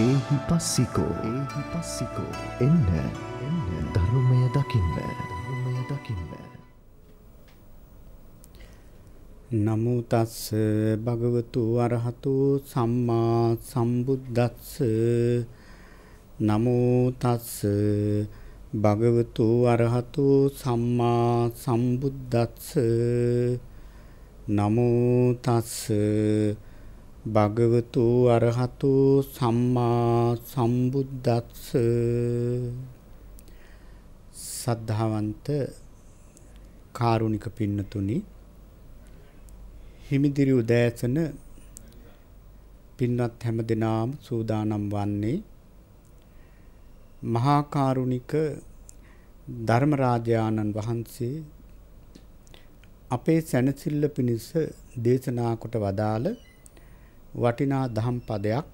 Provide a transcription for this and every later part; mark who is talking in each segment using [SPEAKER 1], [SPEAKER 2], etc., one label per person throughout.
[SPEAKER 1] ඒහි පස්සිකෝ ඒහි පස්සිකෝ එන්න එන්න ධර්මය දකින්න ධර්මය දකින්න. නමුතස්ස භගවතු වරහතු සම්මා සම්බුද්ධත්ස නමුතස්ස භගවතු අරහතු සම්මා සම්බුද්ධත්ස නමුතස්ස භගවතු අරහතු සම්මා සම්බුද්දස්ස සද්ධාවන්ත කාරුණික පින්නතුනි හිමිදිරි උදෑසන පින්වත් හැමදෙනාම සූදානම් වන්නේ මහා කාරුණික ධර්මරාජානන් වහන්සේ අපේ සැනසෙල්ල පිණිස දේශනා කොට වදාළ වටිනා දහම් පදයක්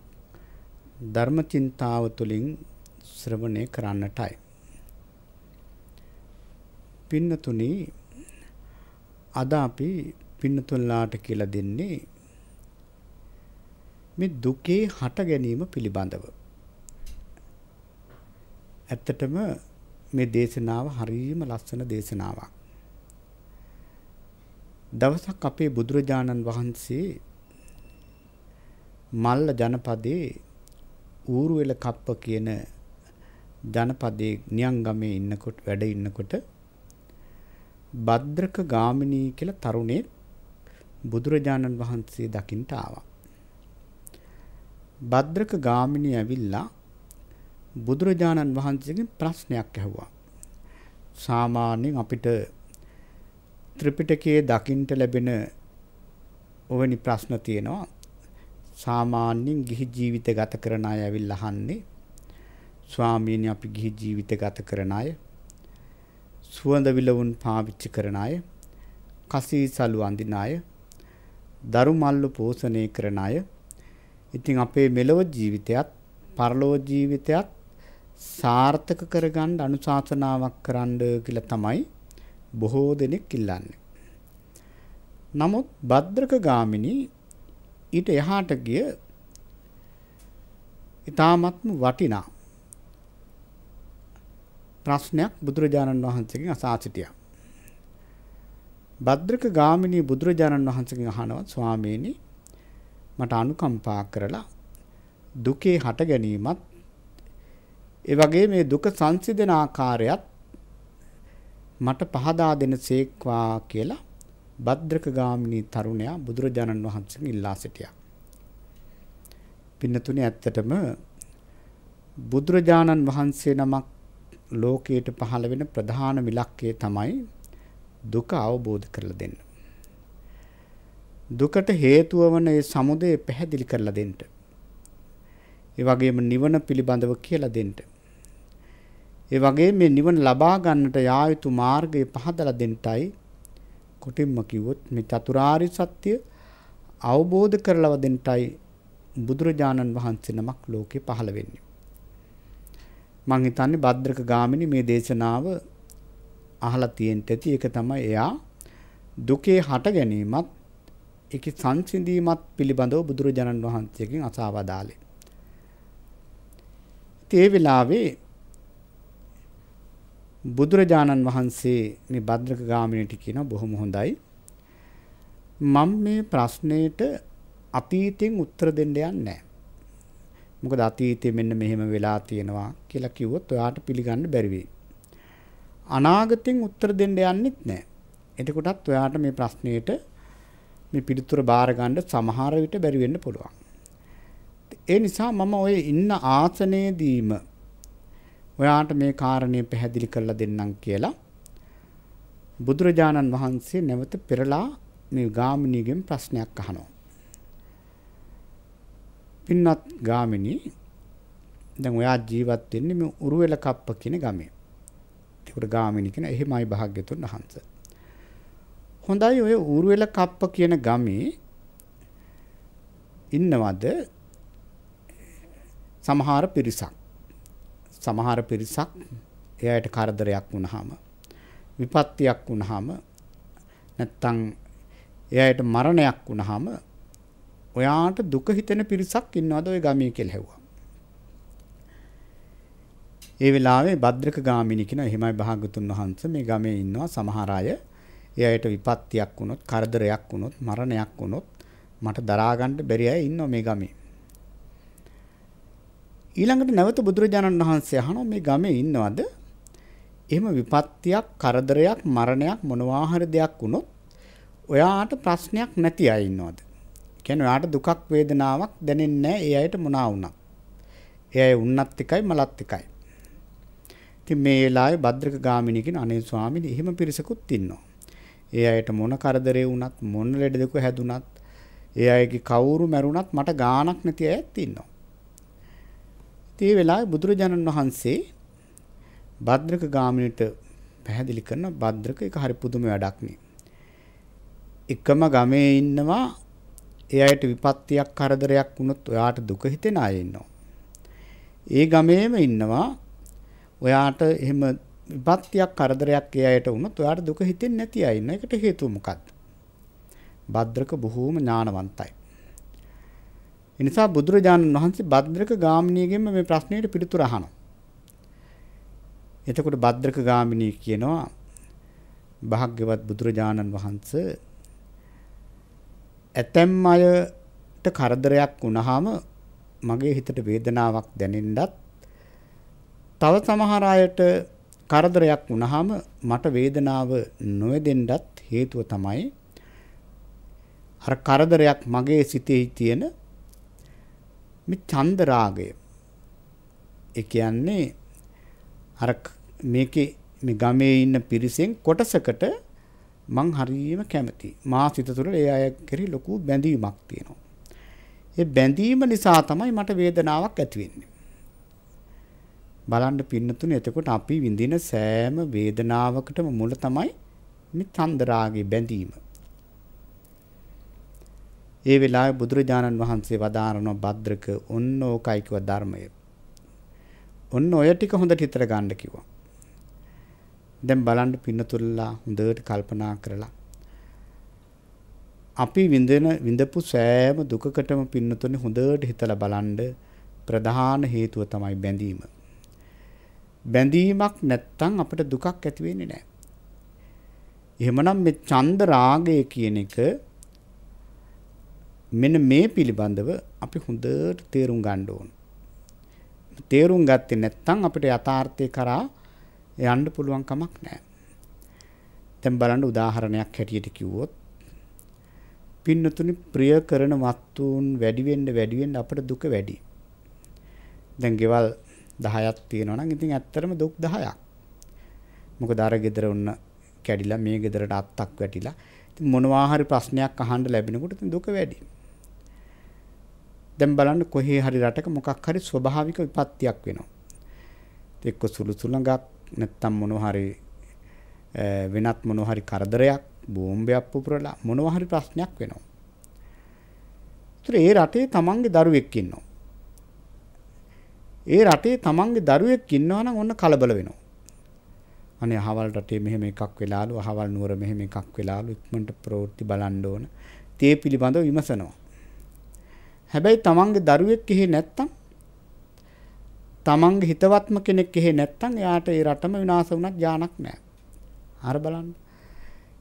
[SPEAKER 1] ධර්මචින්තාව තුළින් ශ්‍රවණය කරන්නටයි. පින්නතුනි අද අපි පින්නතුල්ලාට කියලා දෙන්නේ මේ දුකේ හට ගැනීම පිළිබඳව. ඇත්තටම මේ දේශනාව හරියම ලස්සන දේශනාවක්. දවසක් අපේ බුදුරජාණන් වහන්සේ මල්ල ජනපදයේ ඌරුවෙල කප්ප කියන ජනපදයේ නියංගමේ ඉන්නකොට වැඩ ඉන්නකොට භද්‍රක ගාමිණී කියලා තරුණේ බුදුරජාණන් වහන්සේ දකින්ට ආවා. භද්‍රක ගාමිණී ඇවිල්ලා බුදුරජාණන් වහන්සේගෙන් ප්‍රශ්නයක් ඇහුවා. සාමාන්‍යයෙන් අපිට ත්‍රිපිටකයේ දකින්ට ලැබෙන ඔවැනි ප්‍රශ්න තියෙනවා. සාමාන්‍යයෙන් ගිහි ජීවිත ගත කරන අය ඇවිල්ලා අහන්නේ ස්වාමීනි අපි ගිහි ජීවිත ගත කරන අය සුවඳ විලවුන් පාවිච්චි කරන අය කසී සලු අඳින අය දරු මල්ලු පෝෂණය කරන අය ඉතින් අපේ මෙලොව ජීවිතයත් පරලොව ජීවිතයත් සාර්ථක කරගන්න අනුශාසනාවක් කරන්න කියලා තමයි බොහෝ දෙනෙක් ඉල්ලන්නේ. නමුත් භද්‍රක ගාමිනී ඊට එහාට ගිය ඊ타මත්ම වටිනා ප්‍රශ්නයක් බුදුරජාණන් වහන්සේගෙන් අසා සිටියා. භද්‍රක ගාමිණී බුදුරජාණන් වහන්සේගෙන් අහනවා ස්වාමීනි මට අනුකම්පා කරලා දුකේ හට ගැනීමත් ඒ වගේ මේ දුක සංසිඳන ආකාරයත් මට පහදා දෙන සේක්වා කියලා භද්‍රක ගාමිනී තරුණයා බුදුරජාණන් වහන්සේගෙන් ඉල්ලා සිටියා. පින්නතුනි ඇත්තටම බුදුරජාණන් වහන්සේ නමක් ලෝකයට පහළ වෙන ප්‍රධාන විලක්කය තමයි දුක අවබෝධ කරලා දෙන්න. දුකට හේතුව වන ඒ සමුදය පැහැදිලි කරලා දෙන්න. ඒ වගේම නිවන පිළිබඳව කියලා දෙන්න. ඒ වගේ මේ නිවන ලබා ගන්නට යා යුතු මාර්ගය පහදලා දෙන්නයි කොටින්ම කිව්වොත් මේ චතුරාර්ය සත්‍ය අවබෝධ කරලව දෙන්නටයි බුදුරජාණන් වහන්සේ නමක් ලෝකේ පහළ වෙන්නේ. මං හිතන්නේ භද්‍රක ගාමිනී මේ දේශනාව අහලා තියෙන්න ඇති. ඒක තමයි එයා දුකේ හට ගැනීමත් ඒකේ සංසිඳීමත් පිළිබඳව බුදුරජාණන් වහන්සේගෙන් අසාවදාලේ. ඒ වෙලාවේ බුදුරජාණන් වහන්සේ මේ භද්‍රක ගාමිණීට කියන බොහොම හොඳයි. මම මේ ප්‍රශ්නෙට අතීතයෙන් උත්තර දෙන්න යන්නේ මොකද අතීතයේ මෙන්න මෙහෙම වෙලා තියෙනවා කියලා කිව්වොත් ඔයාට පිළිගන්න බැරි වෙයි. අනාගතයෙන් උත්තර දෙන්න යන්නෙත් නැහැ. එතකොටත් ඔයාට මේ ප්‍රශ්නෙට මේ පිළිතුර බාර ගන්න සමහර විට බැරි වෙන්න පුළුවන්. ඒ නිසා මම ওই ඉන්න ආසනයේදීම ඔයාට මේ කාරණය පැහැදිලි කරලා දෙන්නම් කියලා බුදුරජාණන් වහන්සේ නැවත පෙරලා මේ ගාමිණීගෙන් ප්‍රශ්නයක් අහනවා. පින්වත් ගාමිණී දැන් ඔයා ජීවත් වෙන්නේ මේ උරුවෙල කප්ප කියන ගමේ. ඒකට ගාමිණී කියන එහෙමයි භාග්‍යතුන් වහන්සේ. හොඳයි ඔය උරුවෙල කප්ප කියන ගමේ ඉන්නවද සමහර පිරිසක් සමහර පිරිසක් එයාට කරදරයක් වුණාම විපත්තියක් වුණාම නැත්තම් එයාට මරණයක් වුණාම ඔයාට දුක හිතෙන පිරිසක් ඉන්නවද ওই ගමේ කියලා ඇහුවා. ඒ වෙලාවේ භද්‍රක ගාමිණී කියන එහෙමයි භාගතුන් වහන්සේ මේ ගමේ ඉන්නවා සමහර අය එයාට විපත්තියක් වුණොත් කරදරයක් වුණොත් මරණයක් වුණොත් මට දරා ගන්න බැරි අය ඉන්නවා මේ ගමේ. ඊළඟට නැවත බුදුරජාණන් වහන්සේ අහනවා මේ ගමේ ඉන්නවද? එහෙම විපත්තියක්, කරදරයක්, මරණයක් මොනවා හරි දෙයක් වුණොත් ඔයාට ප්‍රශ්නයක් නැති අය ඉන්නවද? කියන්නේ ඔයාට දුකක් වේදනාවක් දැනෙන්නේ නැහැ ඒ අයට මොනවා වුණත්. ඒ අය උන්නත් එකයි මලත් එකයි. ඉතින් මේ වෙලාවේ භද්‍රක ගාමිණී කියන අනේ ස්වාමීනි එහෙම පිරිසකුත් ඉන්නවා. ඒ අයට මොන කරදරේ වුණත් මොන ලෙඩ දුක හැදුනත් ඒ අයගේ කවුරු මැරුණත් මට ගාණක් නැති අයත් ඉන්නවා. ඉතින් ඒ වෙලාවේ බුදුරජාණන් වහන්සේ භද්‍රක ගාමිනිට පැහැදිලි කරන භද්‍රක එක හරි පුදුම වැඩක් නේ. එකම ගමේ ඉන්නවා ඒ අයට විපත්තියක් කරදරයක් වුණොත් ඔයාට දුක හිතෙන අය ඉන්නවා. ඒ ගමේම ඉන්නවා ඔයාට එහෙම විපත්තියක් කරදරයක් ඒ අයට වුණොත් ඔයාට දුක හිතෙන්නේ නැති අය ඉන්න. ඒකට හේතුව මොකක්ද? භද්‍රක බොහෝම ඥානවන්තයි. ඒ නිසා බුදුරජාණන් වහන්සේ භද්‍රක ගාමිණීගෙන්ම මේ ප්‍රශ්නෙට පිළිතුර අහනවා. එතකොට භද්‍රක ගාමිණී කියනවා භාග්‍යවත් බුදුරජාණන් වහන්සේ ඇතැම් අයට කරදරයක් වුණාම මගේ හිතට වේදනාවක් දැනෙන්නත් තව සමහර අයට කරදරයක් වුණාම මට වේදනාව නොවැදෙන්නත් හේතුව තමයි අර කරදරයක් මගේ සිතේ තියෙන මේ ඡන්ද රාගය. ඒ කියන්නේ අර මේකේ මේ ගමේ ඉන්න පිරිසෙන් කොටසකට මං හරියම කැමතියි. මා සිත තුළ ඒ අය කෙරෙහි ලොකු බැඳීමක් තියෙනවා. ඒ බැඳීම නිසා තමයි මට වේදනාවක් ඇති වෙන්නේ. බලන්න පින්නතුනේ එතකොට අපි විඳින සෑම වේදනාවකටම මුල තමයි මේ චන්ද්‍රාගේ බැඳීම. ඒ වෙලාවේ බුදුරජාණන් වහන්සේ වදාරන භද්‍රක ඔන්න ඕකයි කිව්ව ධර්මය. ඔන්න ඔය ටික හොඳට හිතර ගන්න කිව්වා. දැන් බලන්න පින්නතුල්ලා හොඳට කල්පනා කරලා අපි විඳින විඳපු සෑම දුකකටම පින්නතුනේ හොඳට හිතලා බලන්න ප්‍රධාන හේතුව තමයි බැඳීම. බැඳීමක් නැත්තම් අපිට දුකක් ඇති වෙන්නේ නැහැ. එහෙමනම් මේ ඡන්ද රාගය කියන එක මෙන්න මේ පිළිබඳව අපි හොඳට තේරුම් ගන්න ඕන. තේරුම් ගත්තේ නැත්නම් අපිට යථාර්ථය කරා යන්න පුළුවන් කමක් නැහැ. දැන් බලන්න උදාහරණයක් හැටියට කිව්වොත් පින්නතුනි ප්‍රිය කරන වස්තුන් වැඩි වෙන්න වැඩි වෙන්න අපිට දුක වැඩි. දැන් ගෙවල් 10ක් තියෙනවා නම් ඉතින් ඇත්තටම දුක් 10ක්. මොකද අර ගෙදර උන්න කැඩිලා මේ ගෙදරට අත්තක් වැටිලා මොනවා හරි ප්‍රශ්නයක් අහන්න ලැබෙනකොට දුක වැඩි. දැන් බලන්න කොහේ හරි රටක මොකක් හරි ස්වභාවික විපත්තියක් වෙනවා. එක්ක සුළු සුළඟක් නැත්තම් මොනවා හරි වෙනත් මොනවා හරි කරදරයක් බෝම්බයක් පුපුරලා මොනවා හරි ප්‍රශ්නයක් වෙනවා. ඒතර ඒ රටේ තමන්ගේ දරුවෙක් ඉන්නවා. ඒ රටේ තමන්ගේ දරුවෙක් ඉන්නවා නම් ඔන්න කලබල වෙනවා. අනේ අහවල් රටේ මෙහෙම එකක් වෙලාලු අහවල් නුවර මෙහෙම එකක් වෙලාලු ඉක්මනට ප්‍රවෘත්ති බලන්න ඕන. තේ පිළිබඳව විමසනවා. හැබැයි තමන්ගේ දරුවෙක් එහෙ නැත්තම් තමන්ගේ හිතවත්ම කෙනෙක් එහෙ නැත්තම් එයාට ඒ රටම විනාශ වුණත් ඥානක් නැහැ. අර බලන්න.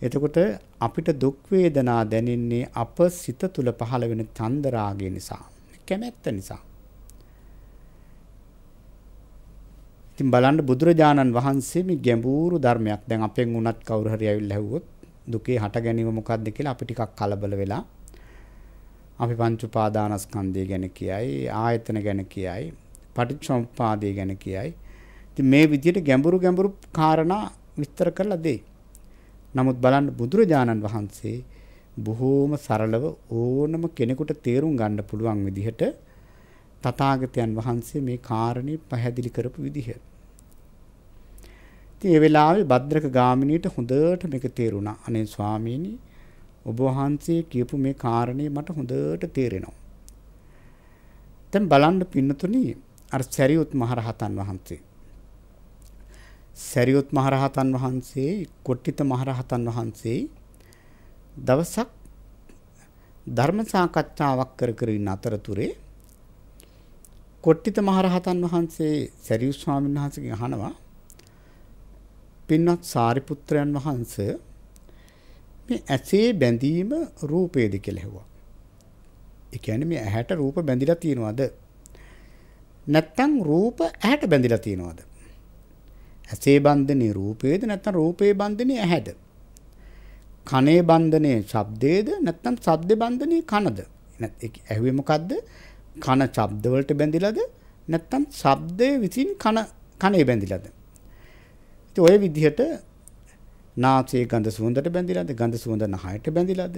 [SPEAKER 1] එතකොට අපිට දුක් වේදනා දැනෙන්නේ අප සිත තුල පහළ වෙන චන්දරාගය නිසා. කැමැත්ත නිසා. ඉතින් බලන්න බුදුරජාණන් වහන්සේ මේ ගැඹුරු ධර්මයක් දැන් අපෙන් උනත් කවුරු හරි ඇවිල්ලා ඇහුවොත් දුකේ හට ගැනීම මොකක්ද කියලා අපි ටිකක් කලබල වෙලා අපි පංච උපාදානස්කන්ධය ගැන කියයි ආයතන ගැන කියයි පටිච්චසමුප්පාදය ගැන කියයි ඉතින් මේ විදිහට ගැඹුරු ගැඹුරු කාරණා විස්තර කරලා දෙයි. නමුත් බලන්න බුදුරජාණන් වහන්සේ බොහෝම සරලව ඕනම කෙනෙකුට තේරුම් ගන්න පුළුවන් විදිහට තථාගතයන් වහන්සේ මේ කාරණේ පැහැදිලි කරපු විදිහ. ඉතින් ඒ වෙලාවේ භද්‍රක ගාමිනීට හොඳට මේක තේරුණා. අනේ ස්වාමීනි ඔබ වහන්සේ කියපු මේ කාරණේ මට හොඳට තේරෙනවා. දැන් බලන්න පින්නතුනි අර සරියුත් මහරහතන් වහන්සේ සරියුත් මහරහතන් වහන්සේ කොට්ටිත මහරහතන් වහන්සේ දවසක් ධර්ම සාකච්ඡාවක් කර කර ඉන්න අතරතුරේ කොට්ටිත මහරහතන් වහන්සේ සරියුත් ස්වාමීන් වහන්සේගෙන් අහනවා පින්වත් සාරිපුත්‍රයන් වහන්ස මේ ඇසේ බැඳීම රූපේද කියලා ඇහුවා. ඒ කියන්නේ මේ ඇහැට රූප බැඳිලා තියෙනවද? නැත්තම් රූප ඇහැට බැඳිලා තියෙනවද? ඇසේ බන්ධනේ රූපේද නැත්තම් රූපේ බන්ධනේ ඇහැද? කනේ බන්ධනේ ශබ්දේද නැත්තම් ශබ්ද බන්ධනේ කනද? නැත් ඇහුවේ මොකද්ද? කන ශබ්දවලට බැඳිලාද නැත්නම් ශබ්දය විසින් කන කනේ බැඳිලාද ඉතින් ওই විදිහට නාසයේ ගඳ සුවඳට බැඳිලාද ගඳ සුවඳ නහයට බැඳිලාද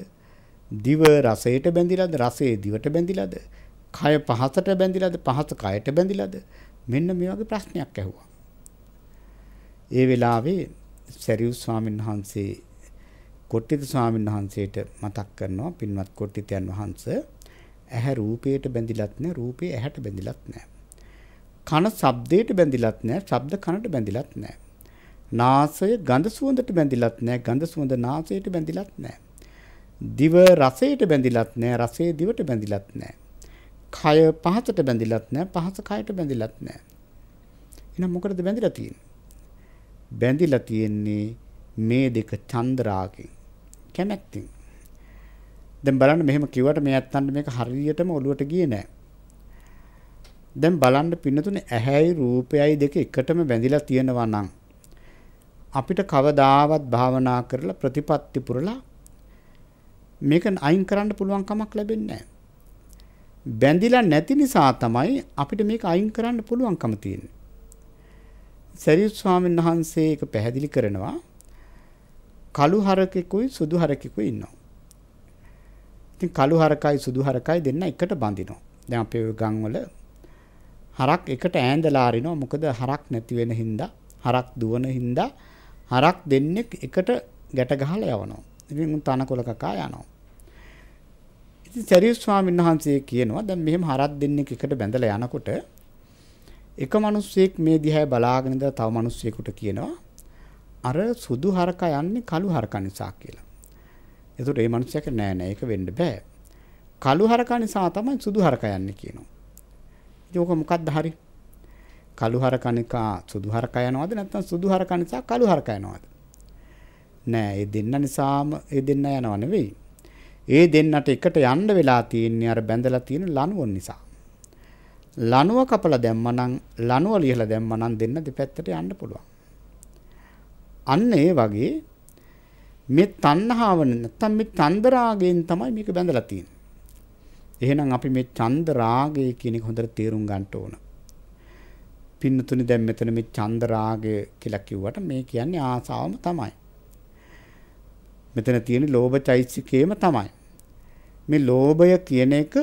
[SPEAKER 1] දිව රසයට බැඳිලාද රසයේ දිවට බැඳිලාද කය පහසට බැඳිලාද පහස කයට බැඳිලාද මෙන්න මේ වගේ ප්‍රශ්නයක් ඇහුවා ඒ වෙලාවේ සරියු ස්වාමීන් වහන්සේ කොට්ටිත ස්වාමීන් වහන්සේට මතක් කරනවා පින්වත් කොට්ටිතයන් වහන්සේ ඇහැ රූපයට බැඳිලත් නැහැ, රූපේ ඇහැට බැඳිලත් නැහැ. කන ශබ්දයට බැඳිලත් නැහැ, ශබ්ද කනට බැඳිලත් නැහැ. නාසය ගඳ සුවඳට බැඳිලත් නැහැ, ගඳ සුවඳ නාසයට බැඳිලත් නැහැ. දිව රසයට බැඳිලත් නැහැ, රසය දිවට බැඳිලත් නැහැ. කය පහසට බැඳිලත් නැහැ, පහස කයට බැඳිලත් නැහැ. එහෙනම් මොකටද බැඳිලා තියෙන්නේ? බැඳිලා තියෙන්නේ මේ දෙක චන්ද්‍රාගෙන් කැමැත්තෙන් දැන් බලන්න මෙහෙම කිව්වට මේ ඇත්තන්ට මේක හරියටම ඔළුවට ගියේ නෑ. දැන් බලන්න පින්නතුනේ ඇහැයි රූපයයි දෙක එකටම බැඳිලා තියෙනවා නම් අපිට කවදාවත් භාවනා කරලා ප්‍රතිපත්ති පුරලා මේක අයින් කරන්න පුළුවන් කමක් ලැබෙන්නේ නෑ. බැඳිලා නැති නිසා තමයි අපිට මේක අයින් කරන්න පුළුවන්කම තියෙන්නේ. සරියුත් ස්වාමීන් වහන්සේ ඒක පැහැදිලි කරනවා කළු හරකෙකුයි සුදු හරකෙකුයි ඉන්නවා. ඉතින් කළු හරකයි සුදු හරකයි දෙන්න එකට බඳිනවා. දැන් අපේ ගම්වල හරක් එකට ඈඳලා අරිනවා. මොකද හරක් නැති වෙන හින්දා, හරක් දුවන හින්දා හරක් දෙන්නෙක් එකට ගැට ගහලා යවනවා. ඉතින් උන් තනකොළ කකා යනවා. ඉතින් සරියුත් ස්වාමීන් වහන්සේ කියනවා දැන් මෙහෙම හරක් දෙන්නෙක් එකට බැඳලා යනකොට එක මිනිස්සෙක් මේ දිහා බලාගෙන ඉඳලා තව මිනිස්සෙකුට කියනවා අර සුදු හරක යන්නේ කළු හරක නිසා කියලා. එතකොට ඒ මනුස්සයාට නෑ නෑ ඒක වෙන්න බෑ. කළු හරකා නිසා තමයි සුදු හරකා යන්නේ කියනවා. ඉතින් ඕක මොකක්ද හරි? කළු හරකා නිසා සුදු හරකා යනවද නැත්නම් සුදු හරකා නිසා කළු හරකා යනවද? නෑ ඒ දෙන්න නිසාම ඒ දෙන්න යනව නෙවෙයි. ඒ දෙන්නට එකට යන්න වෙලා තියෙන්නේ අර බැඳලා තියෙන ලනුව නිසා. ලනුව කපලා දැම්මනම් ලනුව ලියලා දැම්මනම් දෙන්න දෙපැත්තට යන්න පුළුවන්. අන්න ඒ වගේ මේ තණ්හාව නැත්තම් මේ චන්ද රාගයෙන් තමයි මේක බැඳලා තියෙන්නේ. එහෙනම් අපි මේ චන්ද රාගය කියන එක හොඳට තේරුම් ගන්න ඕන. පින්නතුනි දැන් මෙතන මේ චන්ද රාගය කියලා කිව්වට මේ කියන්නේ ආසාවම තමයි. මෙතන තියෙන ලෝභ චෛසිකේම තමයි. මේ ලෝභය කියන එක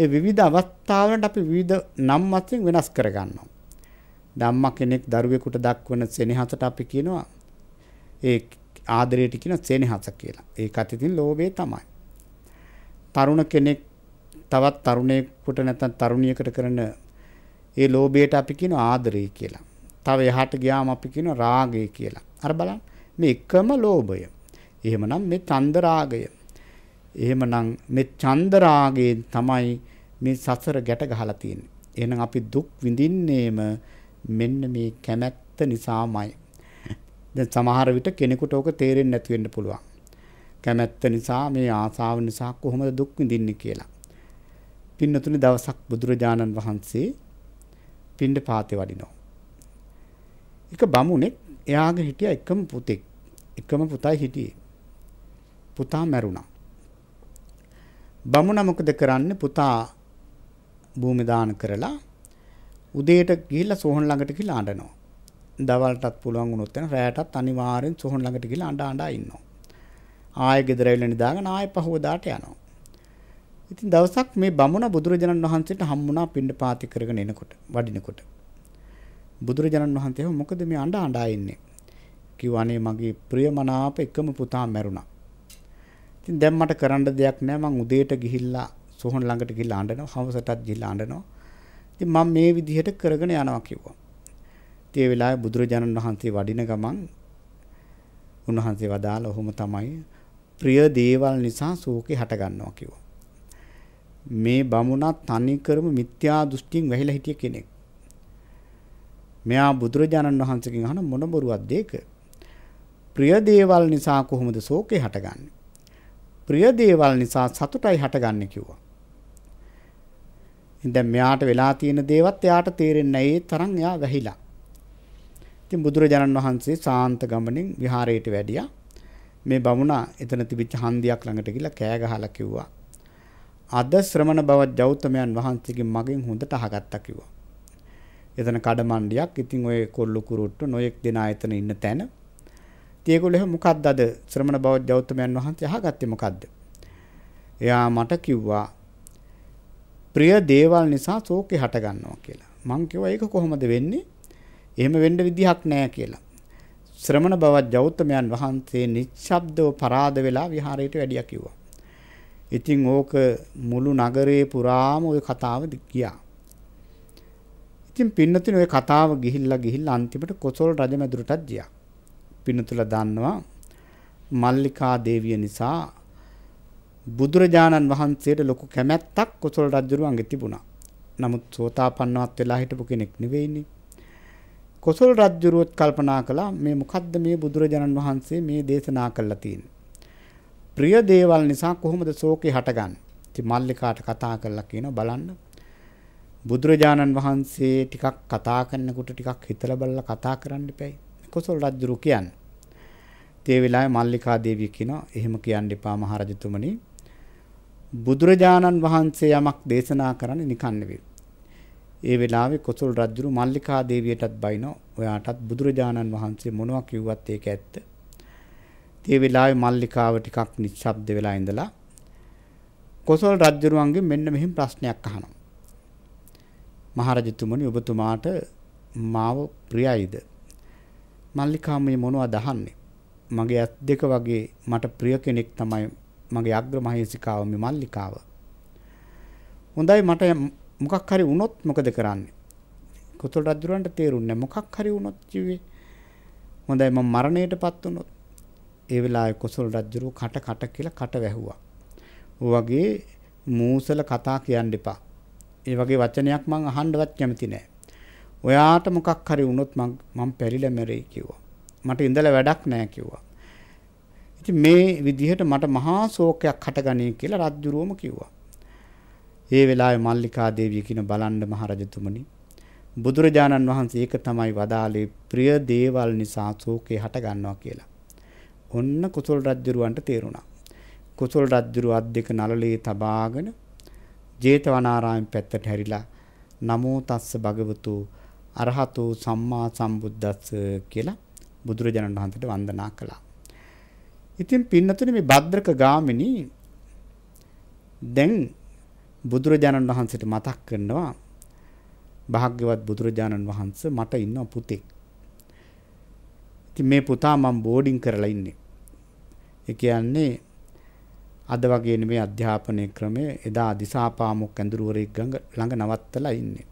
[SPEAKER 1] ඒ විවිධ අවස්ථාවලට අපි විවිධ නම් වශයෙන් වෙනස් කර ගන්නවා. ධම්ම කෙනෙක් දරුවෙකුට දක්වන සෙනෙහසට අපි කියනවා ඒ ආදරයට කියන සෙනෙහස කියලා. ඒකත් ඉතින් ලෝභය තමයි. තරුණ කෙනෙක් තවත් තරුණයෙකුට නැත්නම් තරුණියකට කරන ඒ ලෝභයට අපි කියන ආදරය කියලා. තව එහාට ගියාම අපි කියන රාගය කියලා. අර බලන්න මේ එකම ලෝභය. එහෙමනම් මේ චන්ද රාගය. එහෙමනම් මේ චන්ද රාගයෙන් තමයි මේ සසර ගැට ගහලා තියෙන්නේ. එහෙනම් අපි දුක් විඳින්නේම මෙන්න මේ කැමැත්ත නිසාමයි. දැන් සමහර විට කෙනෙකුට ඕක තේරෙන්නේ නැති වෙන්න පුළුවන්. කැමැත්ත නිසා මේ ආසාව නිසා කොහොමද දුක් විඳින්නේ කියලා. පින්නතුනි දවසක් බුදුරජාණන් වහන්සේ පින්ඩ පාතේ වඩිනවා. එක බමුණෙක් එයාගේ හිටිය එකම පුතෙක්. එකම පුතයි හිටියේ. පුතා මැරුණා. බමුණ මොකද කරන්නේ පුතා භූමි දාන කරලා උදේට ගිහිල්ලා සෝහන් ළඟට ගිහිල්ලා අඬනවා. දවල්ටත් පුළුවන් වුණොත් එන රැයටත් අනිවාර්යෙන් සොහොන් ළඟට ගිහලා අඬ අඬ ඉන්නවා. ආයෙ ගෙදර ඇවිල්ලා නිදාගෙන ආයෙ පහවදාට යනවා. ඉතින් දවසක් මේ බමුණ බුදුරජාණන් වහන්සේට හම්බුණා පිණ්ඩපාති කරගෙන එනකොට වඩිනකොට. බුදුරජාණන් වහන්සේ මොකද මේ අඬ අඬ ඉන්නේ? කිව්වානේ මගේ ප්‍රියමනාප එකම පුතා මැරුණා. ඉතින් දැන් මට කරන්න දෙයක් නැහැ මං උදේට ගිහිල්ලා සොහොන් ළඟට ගිහිල්ලා අඬනවා හවසටත් ගිහිල්ලා අඬනවා. ඉතින් මම මේ විදිහට කරගෙන යනවා කිව්වා. ඒ වෙලාවේ බුදුරජාණන් වහන්සේ වඩින ගමන් උන්වහන්සේ වදාළ ඔහොම තමයි ප්‍රිය දේවල් නිසා ශෝකේ හට ගන්නවා කිව්වා. මේ බමුණා තනි කරම මිත්‍යා දෘෂ්ටියෙන් වැහිලා හිටිය කෙනෙක්. මෙයා බුදුරජාණන් වහන්සේගෙන් අහන මොන බොරුවක්ද ඒක? ප්‍රිය දේවල් නිසා කොහොමද ශෝකේ හටගන්නේ? ප්‍රිය දේවල් නිසා සතුටයි හටගන්නේ කිව්වා. දැන් මෙයාට වෙලා තියෙන දේවත් එයාට තේරෙන්නේ නැහැ. ඒ තරම් එයා වැහිලා. ඉතින් බුදුරජාණන් වහන්සේ සාන්ත ගමනින් විහාරයට වැඩියා. මේ බමුණා එතන තිබිච්ච හන්දියක් ළඟට ගිහිල්ලා කෑ ගහලා කිව්වා. අද ශ්‍රමණ බවත් ජෞතමයන් වහන්සේගෙන් මගෙන් හොඳට අහගත්තා කිව්වා. එතන කඩමණ්ඩියක්. ඉතින් ඔය කොල්ලු කුරුට්ටු නොයෙක් දෙනා එතන ඉන්න තැන. ඉතින් ඒගොල්ලෝ එහෙම මොකද්ද අද ශ්‍රමණ බවත් ජෞතමයන් වහන්සේ අහගත්තේ මොකද්ද? එයා මට කිව්වා ප්‍රිය දේවල් නිසා ශෝකේ හට ගන්නවා කියලා. මං කිව්වා ඒක කොහොමද වෙන්නේ? එහෙම වෙන්න විදිහක් නැහැ කියලා. ශ්‍රමණ බවත් ජෞතමයන් වහන්සේ නිශ්ශබ්දව පරාද වෙලා විහාරයට වැඩියා කිව්වා. ඉතින් ඕක මුළු නගරේ පුරාම ওই කතාව ගියා. ඉතින් පින්නතුනේ ওই කතාව ගිහිල්ලා ගිහිල්ලා අන්තිමට කොසල් රජමැදුරටත් ගියා. පින්නතුලා දන්නවා මල්ලිකා දේවිය නිසා බුදුරජාණන් වහන්සේට ලොකු කැමැත්තක් කොසල් රජුරුවන්ගේ තිබුණා. නමුත් සෝතාපන්නවත් වෙලා හිටපු කෙනෙක් නෙවෙයිනේ. කොසල් රජුරුවත් කල්පනා කළා මේ මොකද්ද මේ බුදුරජාණන් වහන්සේ මේ දේශනා කළා තියෙන්නේ. ප්‍රිය දේවල් නිසා කොහොමද ශෝකේ හටගන්නේ? ඉතින් මල්ලිකාට කතා කරලා කියනවා බලන්න. බුදුරජාණන් වහන්සේ ටිකක් කතා කරනකොට ටිකක් හිතලා බලලා කතා කරන්න ඉපැයි. කොසල් රජුරු කියන්නේ. ඒ වෙලාවේ මල්ලිකා දේවිය කියනවා එහෙම කියන්න එපා මහරජතුමනි. බුදුරජාණන් වහන්සේ යමක් දේශනා කරන්නේ නිකන් නෙවෙයි. ඒ වෙලාවේ කොසල් රජුරු මල්ලිකා දේවියටත් බයිනෝ ඔයාටත් බුදුරජාණන් වහන්සේ මොනවා කිව්වත් ඒක ඇත්ත. ඒ වෙලාවේ මල්ලිකාව ටිකක් නිශ්ශබ්ද වෙලා ඉඳලා කොසල් රජුරුවන්ගෙන් මෙන්න මෙහෙම ප්‍රශ්නයක් අහනවා. මහරජතුමනි ඔබතුමාට මාව ප්‍රියයිද? මල්ලිකා මේ මොනවද අහන්නේ? මගේ ඇස් දෙක වගේ මට ප්‍රිය කෙනෙක් තමයි මගේ අග්‍රමහේසිකාව මේ මල්ලිකාව. හොඳයි මට මොකක් හරි වුණොත් මොකද කරන්නේ? කොතොල් රජුරන්ට තේරුන්නේ මොකක් හරි වුණොත් ජීවේ. හොඳයි මම මරණයටපත් වුණොත්. ඒ වෙලාවේ කොසල් රජුරු කට කට කියලා කට වැහුවා. වගේ මූසල කතා කියන්න එපා. ඒ වගේ වචනයක් මං අහන්නවත් කැමති නෑ. ඔයාට මොකක් හරි වුණොත් මං මං පැරිලා මැරෙයි කිව්වා. මට ඉඳලා වැඩක් නෑ කිව්වා. ඉතින් මේ විදිහට මට මහා ශෝකයක් හටගනී කියලා රජුරුවම කිව්වා. ඒ වෙලාවේ මල්ලිකා දේවිය කියන බලන්න මහරජතුමනි බුදුරජාණන් වහන්සේ ඒක තමයි වදාළේ ප්‍රිය දේවල් නිසා ශෝකේ හට ගන්නවා කියලා. ඔන්න කුසල් රජුරවන්ට තේරුණා. කුසල් රජුරු අත් දෙක නළලේ තබාගෙන ජේතවනාරාම පැත්තට හැරිලා නමෝ තස්ස භගවතු අරහතෝ සම්මා සම්බුද්දස්ස කියලා බුදුරජාණන් වහන්සේට වන්දනා කළා. ඉතින් පින්නතුනේ මේ භද්‍රක ගාමිනී දැන් බුදුරජාණන් වහන්සේට මතක් කරනවා භාග්‍යවත් බුදුරජාණන් වහන්සේ මට ඉන්න පුතෙක්. ඉතින් මේ පුතා මම බෝඩින් කරලා ඉන්නේ. ඒ කියන්නේ අද වගේ නෙමේ අධ්‍යාපනයේ ක්‍රමය එදා දිසාපාමොක් ඇඳුරුවරයෙක් ළඟ නවත්තලා ඉන්නේ.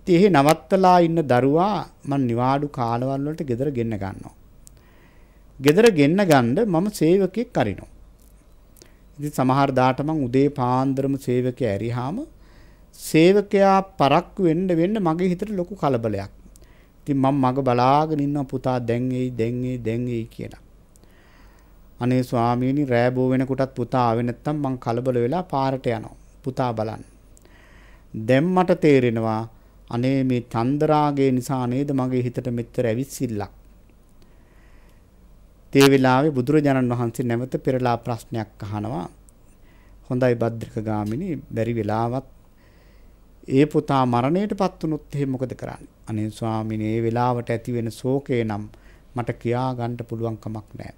[SPEAKER 1] ඉතින් එහෙ නවත්තලා ඉන්න දරුවා මම නිවාඩු කාලවල වලට ගෙදර ගෙන්න ගන්නවා. ගෙදර ගෙන්න ගන්න මම සේවකෙක් අරිනවා. ඉතින් සමහර දාට මං උදේ පාන්දරම සේවකයා ඇරිහාම සේවකයා පරක්කු වෙන්න වෙන්න මගේ හිතට ලොකු කලබලයක්. ඉතින් මම මග බලාගෙන ඉන්නවා පුතා දැන් එයි දැන් එයි දැන් එයි කියලා. අනේ ස්වාමීනි රෑ බෝ වෙනකොටත් පුතා ආවේ නැත්තම් මං කලබල වෙලා පාරට යනවා. පුතා බලන්න. දැන් මට තේරෙනවා අනේ මේ චන්ද්‍රාගය නිසා නේද මගේ හිතට මෙච්චර ඇවිස්සිල්ලක්. තේ වෙලාවේ බුදුරජාණන් වහන්සේ නැවත පෙරලා ප්‍රශ්නයක් අහනවා. හොඳයි භද්‍රක ගාමිනී බැරි වෙලාවත් ඒ පුතා මරණයටපත් වුනොත් එහෙ මොකද කරන්නේ? අනේ ස්වාමීනි මේ වෙලාවට ඇති වෙන ශෝකේ නම් මට කියා ගන්න පුළුවන් කමක් නැහැ.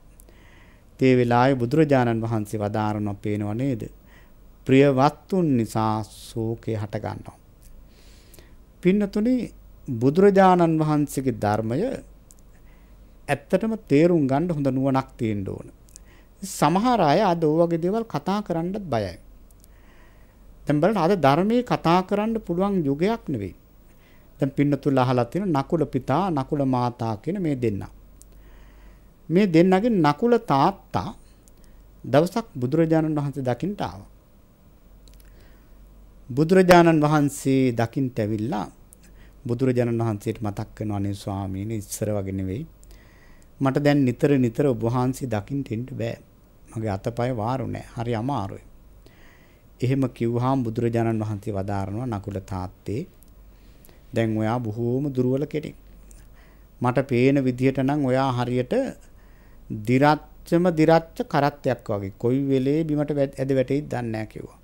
[SPEAKER 1] තේ වෙලාවේ බුදුරජාණන් වහන්සේ වදාරනවා පේනව නේද? ප්‍රිය වත්තුන් නිසා ශෝකේ හට ගන්නවා. පින්නතුනි බුදුරජාණන් වහන්සේගේ ධර්මය ඇත්තටම තේරුම් ගන්න හොඳ නුවණක් තියෙන්න ඕන. සමහර අය අද ඔය වගේ දේවල් කතා කරන්නත් බයයි. දැන් බලන්න අද ධර්මයේ කතා කරන්න පුළුවන් යුගයක් නෙවෙයි. දැන් පින්නතුල් අහලා තියෙන නකුල පිතා නකුල මාතා කියන මේ දෙන්නා. මේ දෙන්නගේ නකුල තාත්තා දවසක් බුදුරජාණන් වහන්සේ දකින්න ආවා. බුදුරජාණන් වහන්සේ දකින්න ඇවිල්ලා බුදුරජාණන් වහන්සේට මතක් වෙනවා අනේ ස්වාමීනි ඉස්සර වගේ නෙවෙයි මට දැන් නිතර නිතර ඔබ වහන්සේ දකින්න දෙන්න බෑ. මගේ අතපය වාරු නෑ. හරි අමාරුයි. එහෙම කිව්වහම බුදුරජාණන් වහන්සේ වදාරනවා නකුල තාත්තේ දැන් ඔයා බොහෝම දුර්වල කෙනෙක්. මට පේන විදිහට නම් ඔයා හරියට දිරච්චම දිරච්ච කරත්තයක් වගේ. කොයි වෙලේ බිමට ඇද වැටෙයිද දන්නේ නැහැ කිව්වා.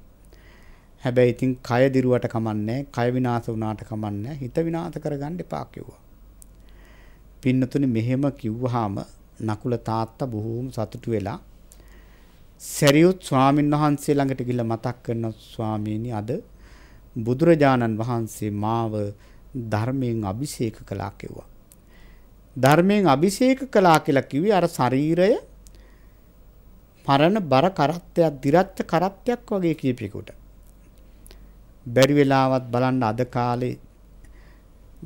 [SPEAKER 1] හැබැයි ඉතින් කය දිරුවට කමන්නේ, කය විනාශ වුණාට කමන්නේ, හිත විනාශ කරගන්න එපා කිව්වා. පින්නතුනේ මෙහෙම කිව්වහම නකුල තාත්තා බොහෝම සතුටු වෙලා සැරියුත් ස්වාමීන් වහන්සේ ළඟට ගිහිල්ලා මතක් කරන ස්වාමීනි අද බුදුරජාණන් වහන්සේ මාව ධර්මයෙන් අභිෂේක කළා කිව්වා. ධර්මයෙන් අභිෂේක කළා කියලා කිව්වේ අර ශරීරය පරණ බර කරත්තයක් දිරච්ච කරත්තයක් වගේ කියපේකට. බැරි වෙලාවත් බලන්න අද කාලේ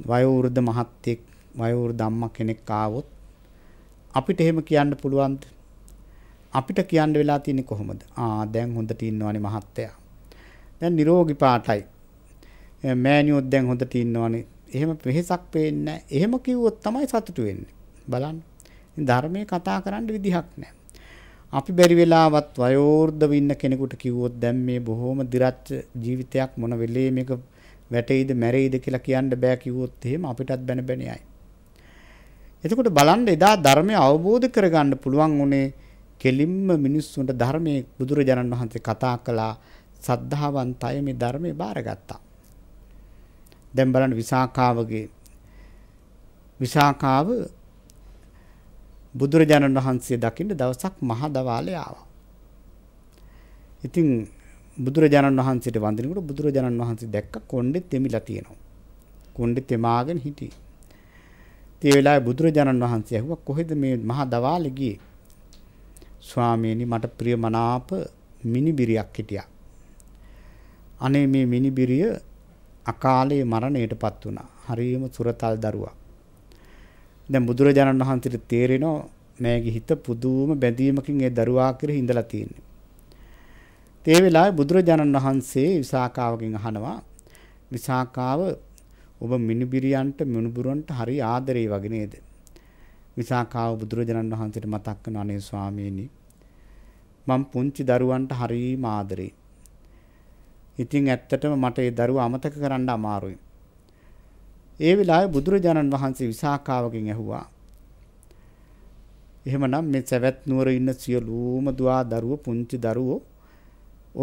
[SPEAKER 1] වයෝ වෘද්ධ මහත්තයෙක් මයූර් ධම්ම කෙනෙක් ආවොත් අපිට එහෙම කියන්න පුළුවන්ද? අපිට කියන්න වෙලා තියෙන්නේ කොහොමද? ආ දැන් හොඳට ඉන්නවනේ මහත්තයා. දැන් නිරෝගී පාටයි. මෑනියොත් දැන් හොඳට ඉන්නවනේ. එහෙම වෙහෙසක් පේන්නේ නැහැ. එහෙම කිව්වොත් තමයි සතුටු වෙන්නේ. බලන්න. ධර්මයේ කතා කරන්න විදිහක් නැහැ. අපි බැරි වෙලාවත් වයෝවෘද්ධව ඉන්න කෙනෙකුට කිව්වොත් දැන් මේ බොහොම දිරච්ච ජීවිතයක් මොන වෙලේ මේක වැටෙයිද මැරෙයිද කියලා කියන්න බෑ කිව්වොත් එහෙම අපිටත් බැන බැන යයි. එතකොට බලන්න එදා ධර්මය අවබෝධ කරගන්න පුළුවන් උනේ කෙලින්ම මිනිස්සුන්ට ධර්මයේ බුදුරජාණන් වහන්සේ කතා කළා සද්ධාවන්ත අය මේ ධර්මය බාරගත්තා. දැන් බලන්න විසාකාවගේ විසාකාව බුදුරජාණන් වහන්සේ දකින්න දවසක් මහා දවාලේ ආවා. ඉතින් බුදුරජාණන් වහන්සේට වන්දිනකොට බුදුරජාණන් වහන්සේ දැක්ක කොණ්ඩෙත් තෙමිලා තියෙනවා. කොණ්ඩෙත් තෙමාගෙන හිටියේ. ඒ වෙලාවේ බුදුරජාණන් වහන්සේ ඇහුවා කොහෙද මේ මහා දවාලෙ ගියේ? ස්වාමීනි මට ප්‍රිය මනාප මිනිබිරියක් හිටියා. අනේ මේ මිනිබිරිය අකාලේ මරණයටපත් වුණා. හරියම සුරතල් දරුවා. දැන් බුදුරජාණන් වහන්සේට තේරෙනවා මෑගේ හිත පුදුම බැඳීමකින් ඒ දරුවා කෙරෙහි ඉඳලා තියෙන්නේ. ඒ වෙලාවේ බුදුරජාණන් වහන්සේ විසාකාවගෙන් අහනවා විසාකාව ඔබ මිනිබිරියන්ට මිනුබුරන්ට හරි ආදරේ වගේ නේද? විසාකාව බුදුරජාණන් වහන්සේට මතක් කරන අනේ ස්වාමීනි මම පුංචි දරුවන්ට හරිම ආදරේ. ඉතින් ඇත්තටම මට ඒ දරුවා අමතක කරන්න අමාරුයි. ඒ වෙලාවේ බුදුරජාණන් වහන්සේ විසාකාවගෙන් ඇහුවා එහෙමනම් මේ සවැත් නුවර ඉන්න සියලුම දුවා දරුවෝ පුංචි දරුවෝ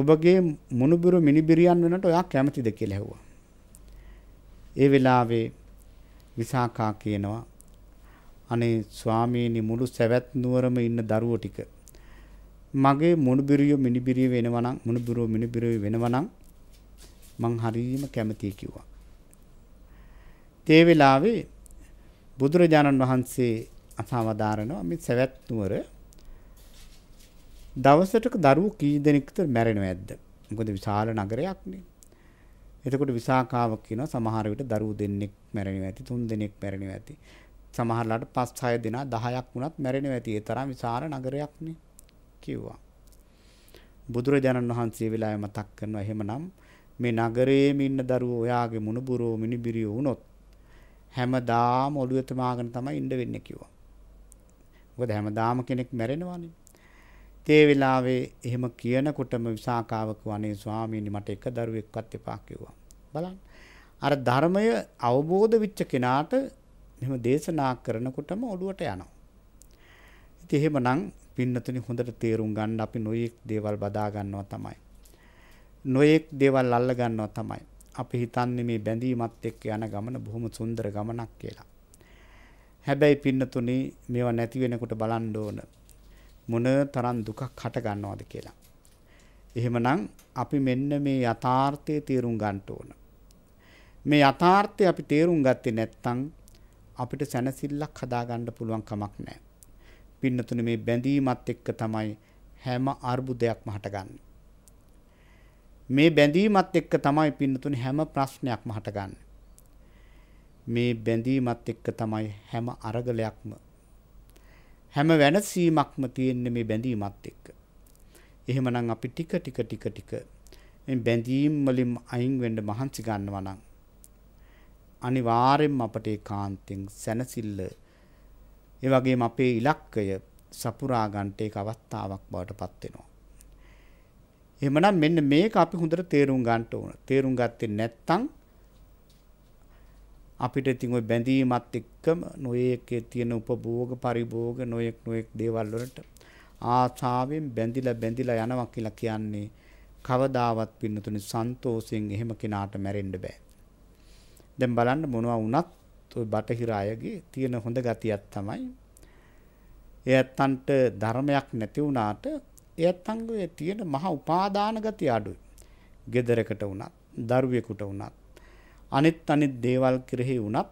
[SPEAKER 1] ඔබගේ මුණුබුරු මිනිබිරියන් වෙනට ඔයා කැමතිද කියලා ඇහුවා. ඒ වෙලාවේ විසාකා කියනවා අනේ ස්වාමීනි මුළු සැවැත් නුවරම ඉන්න දරුවෝ ටික මගේ මුණුබිරිය මිනිබිරිය වෙනවා නම් මුණුබිරෝ මිනිබිරිය වෙනවා නම් මං හරියම කැමතියි කිව්වා. ඒ වෙලාවේ බුදුරජාණන් වහන්සේ අසවදාරනවා මේ සැවැත් නුවර දවසටක දරුවෝ කී දෙනෙක්ද මැරෙනවද? මොකද විශාල නගරයක්නේ. එතකොට විසාකාවක් කියනවා සමහර විට දරුවෝ දෙන්නෙක් මැරෙනවා ඇති තුන් දෙනෙක් මැරෙනවා ඇති සමහරලාට 5 6 දෙනා 10ක් වුණත් මැරෙනවා ඇති ඒ තරම් විශාල නගරයක්නේ කිව්වා බුදුරජාණන් වහන්සේ වෙලාවේ මතක් කරනවා එහෙමනම් මේ නගරයේම ඉන්න දරුවෝ ඔයාගේ මුණුබුරෝ මිනිබිරියෝ වුණොත් හැමදාම ඔළුවේ තමාගෙන තමයි ඉන්න වෙන්නේ කිව්වා මොකද හැමදාම කෙනෙක් මැරෙනවානේ ඒ වෙලාවේ එහෙම කියනකොටම විසාකාව කවනේ ස්වාමීනි මට එක දරුවෙක්වත් එපා කිව්වා. බලන්න. අර ධර්මය අවබෝධ වෙච්ච කෙනාට මෙහෙම දේශනා කරනකොටම ඔළුවට යනවා. ඉතින් එහෙමනම් පින්නතුනි හොඳට තේරුම් ගන්න අපි නොයෙක් දේවල් බදා ගන්නවා තමයි. නොයෙක් දේවල් අල්ල ගන්නවා තමයි. අපි හිතන්නේ මේ බැඳීමත් එක්ක යන ගමන බොහොම සුන්දර ගමනක් කියලා. හැබැයි පින්නතුනි මේවා නැති වෙනකොට බලන්න ඕනේ මොන තරම් දුකක් හට ගන්නවද කියලා. එහෙමනම් අපි මෙන්න මේ යථාර්ථය තේරුම් ගන්න ඕන. මේ යථාර්ථය අපි තේරුම් ගත්තේ නැත්නම් අපිට සැනසෙල්ලක් හදාගන්න පුළුවන් කමක් නැහැ. පින්නතුනේ මේ බැඳීමත් එක්ක තමයි හැම අර්බුදයක්ම හටගන්නේ. මේ බැඳීමත් එක්ක තමයි පින්නතුනේ හැම ප්‍රශ්නයක්ම හටගන්නේ. මේ බැඳීමත් එක්ක තමයි හැම අරගලයක්ම හැම වෙනසීමක්ම තියෙන්නේ මේ බැඳීමත් එක්ක. එහෙමනම් අපි ටික ටික ටික ටික මේ බැඳීම් වලින් අයින් වෙන්න මහන්සි ගන්නවා නම් අනිවාර්යෙන්ම අපට ඒකාන්තෙන් සැනසille ඒ වගේම අපේ ඉලක්කය සපුරා ගන්නට ඒක අවස්ථාවක් බවට පත් වෙනවා. එහෙමනම් මෙන්න මේක අපි හොඳට තේරුම් ගන්න ඕන. තේරුම් ගත්තේ නැත්නම් අපිට ඉතින් ওই බැඳීමත් එක්කම නොයේකේ තියෙන උපභෝග පරිභෝග නොයෙක් නොයෙක් දේවල් වලට ආශාවෙන් බැඳිලා බැඳිලා යනවා කියලා කියන්නේ කවදාවත් පින්නතුනි සන්තෝෂයෙන් එහෙම කෙනාට මැරෙන්න බෑ. දැන් බලන්න මොනවා වුණත් ওই බටහිර අයගේ තියෙන හොඳ ගතියක් තමයි එයත්තන්ට ධර්මයක් නැති වුණාට එයත්තන්ගේ තියෙන මහා උපාදාන ගතිය අඩුයි. ගෙදරකට වුණත්, දරුවෙකුට වුණත්, අනෙත් අනෙත් දේවල් කෙරෙහි වුණත්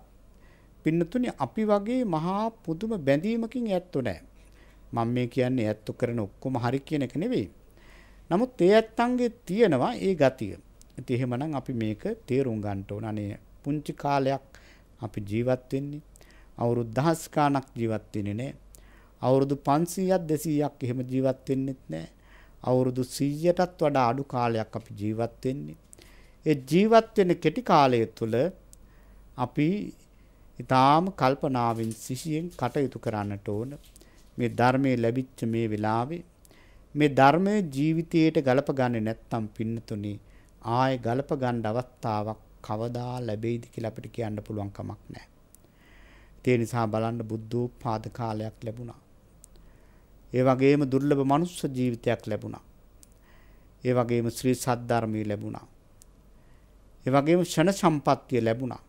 [SPEAKER 1] පින්නතුනි අපි වගේ මහා පුදුම බැඳීමකින් ඇත්තෝ නැහැ. මම මේ කියන්නේ ඇත්තු කරන ඔක්කොම හරි කියන එක නෙවෙයි. නමුත් ඒ ඇත්තන්ගේ තියෙනවා ඒ ගතිය. ඉතින් එහෙමනම් අපි මේක තේරුම් ගන්න ඕන. අනේ පුංචි කාලයක් අපි ජීවත් වෙන්නේ අවුරුදු දහස් ගණක් ජීවත් වෙන්නේ නැහැ. අවුරුදු 500ක් 200ක් එහෙම ජීවත් වෙන්නෙත් නැහැ. අවුරුදු 100ටත් වඩා අඩු කාලයක් අපි ජීවත් වෙන්නේ. ඒ ජීවත් වෙන කෙටි කාලය තුළ අපි ඊටාම කල්පනාවෙන් සිහියෙන් කටයුතු කරන්නට ඕන. මේ ධර්මයේ ලැබිච්ච මේ වෙලාවේ මේ ධර්මයේ ජීවිතයට ගලප ගන්නේ නැත්නම් පින්නතුනේ ආය ගලප ගන්න අවස්ථාවක් කවදා ලැබෙයිද කියලා අපිට කියන්න පුළුවන් කමක් නැහැ. ඒ නිසා බලන්න බුද්ධෝත්පාද කාලයක් ලැබුණා. ඒ වගේම දුර්ලභ මනුස්ස ජීවිතයක් ලැබුණා. ඒ වගේම ශ්‍රී සද්ධර්මී ලැබුණා. ඒ වගේම ෂණ සම්පත්තිය ලැබුණා.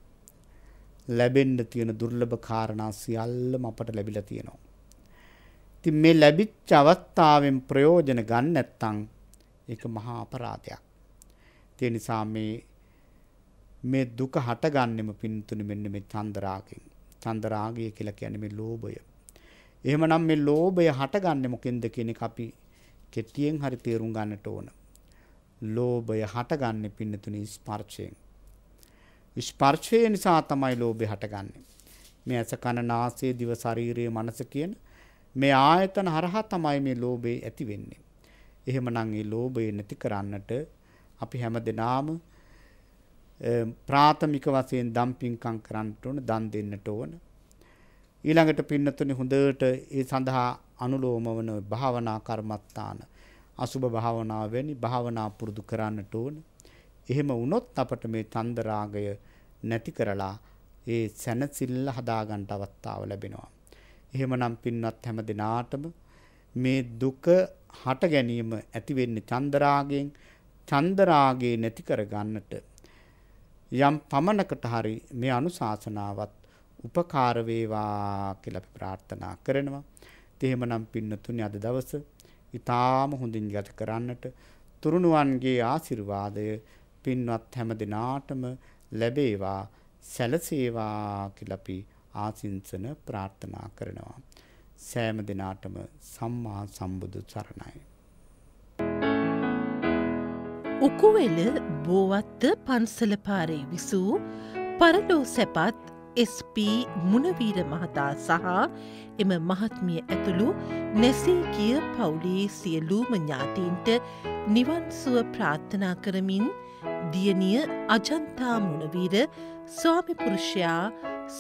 [SPEAKER 1] ලැබෙන්න තියෙන දුර්ලභ කාරණා සියල්ලම අපට ලැබිලා තියෙනවා. ඉතින් මේ ලැබිච්ච අවස්ථාවෙන් ප්‍රයෝජන ගන්න නැත්නම් ඒක මහා අපරාධයක්. ඒ නිසා මේ මේ දුක හටගන්නෙම පින්තුනි මෙන්න මේ චන්දරාගයෙන්. චන්දරාගය කියලා කියන්නේ මේ ලෝභය. එහෙමනම් මේ ලෝභය හටගන්නේ මොකෙන්ද කියන එක අපි කෙටියෙන් හරි තේරුම් ගන්නට ඕන. ලෝභය හටගන්නේ පින්නතුනි ස්පර්ශයෙන්. ස්පර්ශය නිසා තමයි ලෝභය හටගන්නේ. මේ ඇස කන නාසය දිව ශරීරය මනස කියන මේ ආයතන හරහා තමයි මේ ලෝභය ඇති වෙන්නේ. එහෙමනම් මේ ලෝභය නැති කරන්නට අපි හැමදෙනාම ප්‍රාථමික වශයෙන් දම් පින්කම් කරන්නට ඕන, දන් දෙන්නට ඕන. ඊළඟට පින්නතුනි හොඳට ඒ සඳහා අනුලෝම වන භාවනා කර්මස්ථාන අසුබ භාවනාව වැනි භාවනා පුරුදු කරන්නට ඕන. එහෙම වුණොත් අපට මේ චන්ද රාගය නැති කරලා ඒ සැනසෙල්ල හදාගන්න අවස්ථාව ලැබෙනවා. එහෙමනම් පින්වත් හැම දිනාටම මේ දුක හට ගැනීම ඇති වෙන්නේ චන්ද රාගයෙන් චන්ද රාගේ නැති කර ගන්නට යම් පමනකට හරි මේ අනුශාසනාවත් උපකාර වේවා කියලා අපි ප්‍රාර්ථනා කරනවා. ඒ එහෙමනම් පින්නතුනි අද දවසේ ඊ타ම හොඳින් ගත කරන්නට තුරුණුවන්ගේ ආශිර්වාදය පින්වත් හැම දිනාටම ලැබේවා සැලසේවා කියලා අපි ආසින්සන ප්‍රාර්ථනා කරනවා සෑම දිනාටම සම්මා සම්බුදු සරණයි උකුවෙල බෝවත්ත පන්සලපාරේ විසූ පරලෝ සැපත් SP මුණවීර මහතා සහ එම මහත්මිය ඇතුළු නැසී කිය පවුලේ සියලූම ඥාතීන්ට නිවන්සුව ප්‍රාර්ථනා කරමින් දියනිය අජන්තා මුණවීර ස්වාමිපුරුෂයා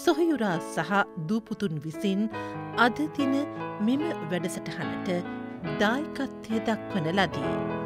[SPEAKER 1] සොහයුරා සහ දූපුතුන් විසින් අදදින මෙම වැඩසටහනට දායකත්වය දක්වන ලදී.